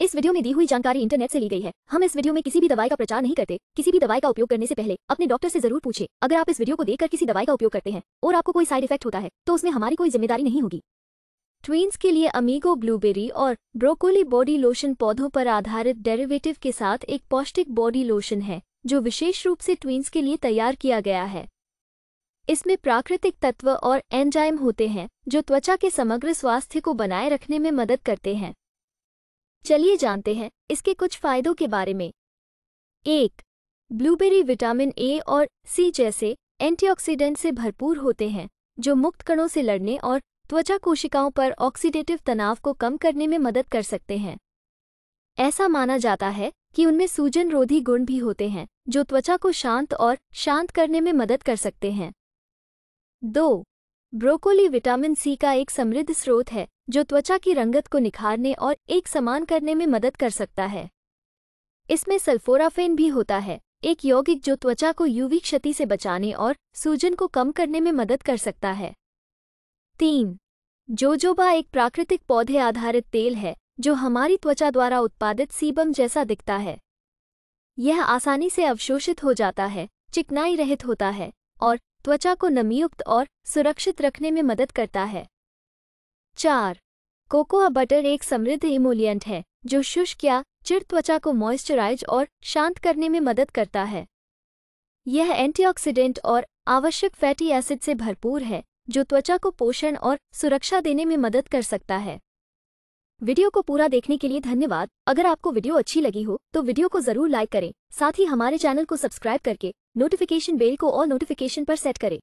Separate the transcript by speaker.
Speaker 1: इस वीडियो में दी हुई जानकारी इंटरनेट से ली गई है हम इस वीडियो में किसी भी दवाई का प्रचार नहीं करते किसी भी दवाई का उपयोग करने से पहले अपने डॉक्टर से जरूर पूछे अगर आप इस वीडियो को देखकर किसी दवाई का उपयोग करते हैं और आपको कोई साइड इफेक्ट होता है तो उसमें हमारी कोई जिम्मेदारी नहीं होगी ट्वींस के लिए अमीगो ब्लूबेरी और ब्रोकोली बॉडी लोशन पौधों पर आधारित डेरिवेटिव के साथ एक पौष्टिक बॉडी लोशन है जो विशेष रूप से ट्वींस के लिए तैयार किया गया है इसमें प्राकृतिक तत्व और एंजाइम होते हैं जो त्वचा के समग्र स्वास्थ्य को बनाए रखने में मदद करते हैं चलिए जानते हैं इसके कुछ फायदों के बारे में एक ब्लूबेरी विटामिन ए और सी जैसे एंटीऑक्सीडेंट से भरपूर होते हैं जो मुक्त कणों से लड़ने और त्वचा कोशिकाओं पर ऑक्सीडेटिव तनाव को कम करने में मदद कर सकते हैं ऐसा माना जाता है कि उनमें सूजन रोधी गुण भी होते हैं जो त्वचा को शांत और शांत करने में मदद कर सकते हैं दो ब्रोकोली विटामिन सी का एक समृद्ध स्रोत है जो त्वचा की रंगत को निखारने और एक समान करने में मदद कर सकता है इसमें सल्फोराफेन भी होता है एक यौगिक जो त्वचा को यूवी क्षति से बचाने और सूजन को कम करने में मदद कर सकता है तीन जोजोबा एक प्राकृतिक पौधे आधारित तेल है जो हमारी त्वचा द्वारा उत्पादित सीबम जैसा दिखता है यह आसानी से अवशोषित हो जाता है चिकनाई रहित होता है और त्वचा को नमीयुक्त और सुरक्षित रखने में मदद करता है चार कोकोआ बटर एक समृद्ध इमोलियंट है जो शुष्क या चिर त्वचा को मॉइस्चराइज और शांत करने में मदद करता है यह एंटीऑक्सीडेंट और आवश्यक फैटी एसिड से भरपूर है जो त्वचा को पोषण और सुरक्षा देने में मदद कर सकता है वीडियो को पूरा देखने के लिए धन्यवाद अगर आपको वीडियो अच्छी लगी हो तो वीडियो को जरूर लाइक करें साथ ही हमारे चैनल को सब्सक्राइब करके नोटिफिकेशन बेल को ऑल नोटिफिकेशन पर सेट करें